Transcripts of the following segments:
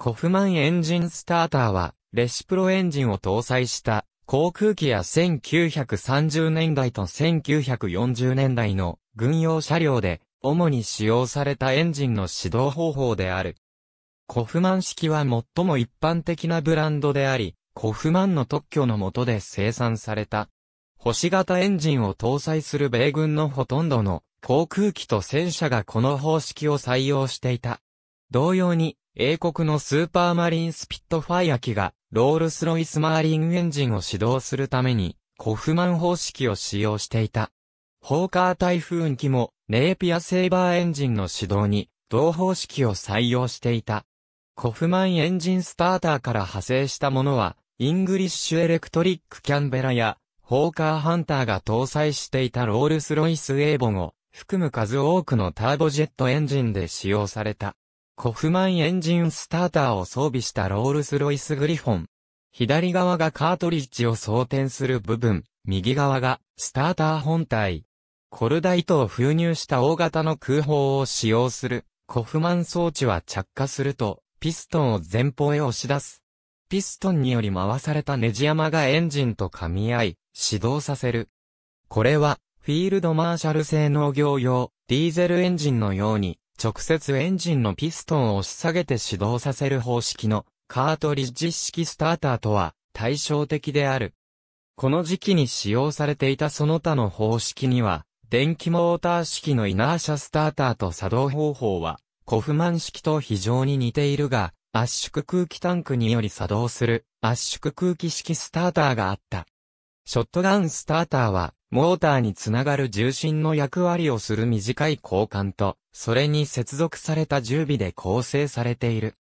コフマンエンジンスターターは、レシプロエンジンを搭載した航空機や1930年代と1940年代の軍用車両で主に使用されたエンジンの指導方法である。コフマン式は最も一般的なブランドであり、コフマンの特許の下で生産された。星型エンジンを搭載する米軍のほとんどの航空機と戦車がこの方式を採用していた。同様に、英国のスーパーマリンスピットファイア機が、ロールスロイスマーリンエンジンを始動するために、コフマン方式を使用していた。ホーカーー風機も、ネーピアセーバーエンジンの始動に、同方式を採用していた。コフマンエンジンスターターから派生したものは、イングリッシュエレクトリックキャンベラや、ホーカーハンターが搭載していたロールスロイスエーボンを、含む数多くのターボジェットエンジンで使用された。コフマンエンジンスターターを装備したロールスロイスグリフォン。左側がカートリッジを装填する部分、右側がスターター本体。コルダ糸を封入した大型の空砲を使用するコフマン装置は着火するとピストンを前方へ押し出す。ピストンにより回されたネジ山がエンジンと噛み合い、始動させる。これは、フィールドマーシャル性能業用、ディーゼルエンジンのように、直接エンジンのピストンを押し下げて始動させる方式のカートリッジ式スターターとは対照的である。この時期に使用されていたその他の方式には、電気モーター式のイナーシャスターターと作動方法は、コフマン式と非常に似ているが、圧縮空気タンクにより作動する圧縮空気式スターターがあった。ショットガンスターターはモーターにつながる重心の役割をする短い交換と、それに接続された重尾で構成されている。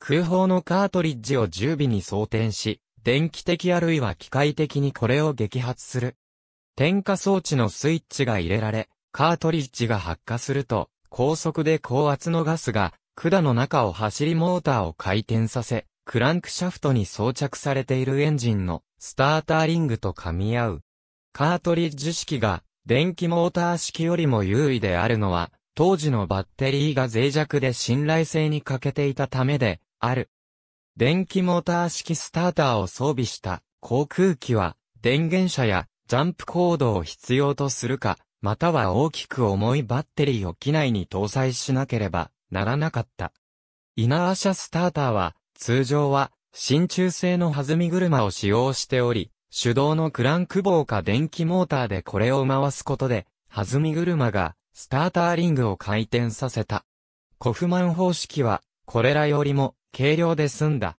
空砲のカートリッジを重尾に装填し、電気的あるいは機械的にこれを撃発する。点火装置のスイッチが入れられ、カートリッジが発火すると、高速で高圧のガスが、管の中を走りモーターを回転させ、クランクシャフトに装着されているエンジンのスターターリングと噛み合う。カートリッジ式が電気モーター式よりも優位であるのは、当時のバッテリーが脆弱で信頼性に欠けていたためで、ある。電気モーター式スターターを装備した航空機は、電源車やジャンプコードを必要とするか、または大きく重いバッテリーを機内に搭載しなければならなかった。イナーシャスターターは、通常は、真鍮製の弾み車を使用しており、手動のクランク棒か電気モーターでこれを回すことで、弾み車が、スターターリングを回転させた。コフマン方式は、これらよりも、軽量で済んだ。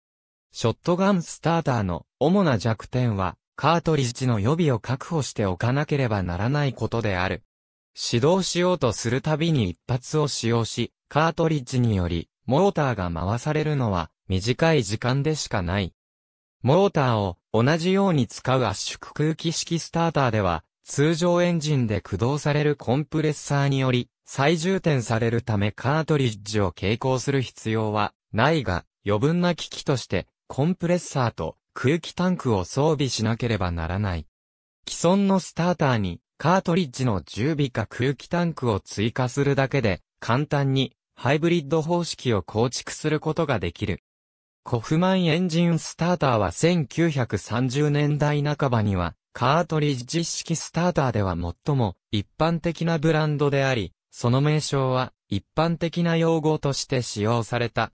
ショットガンスターターの主な弱点は、カートリッジの予備を確保しておかなければならないことである。始動しようとするたびに一発を使用し、カートリッジにより、モーターが回されるのは、短い時間でしかない。モーターを同じように使う圧縮空気式スターターでは、通常エンジンで駆動されるコンプレッサーにより、再充填されるためカートリッジを携行する必要はないが、余分な機器として、コンプレッサーと空気タンクを装備しなければならない。既存のスターターに、カートリッジの準備か空気タンクを追加するだけで、簡単にハイブリッド方式を構築することができる。コフマンエンジンスターターは1930年代半ばには、カートリッジ式スターターでは最も一般的なブランドであり、その名称は一般的な用語として使用された。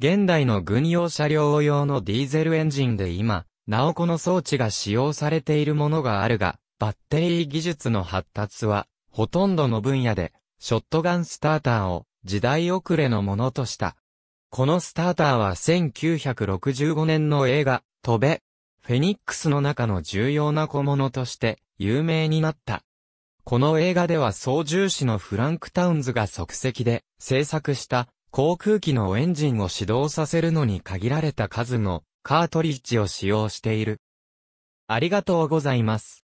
現代の軍用車両用のディーゼルエンジンで今、なおこの装置が使用されているものがあるが、バッテリー技術の発達は、ほとんどの分野で、ショットガンスターターを時代遅れのものとした。このスターターは1965年の映画、飛べ、フェニックスの中の重要な小物として有名になった。この映画では操縦士のフランク・タウンズが即席で制作した航空機のエンジンを始動させるのに限られた数のカートリッジを使用している。ありがとうございます。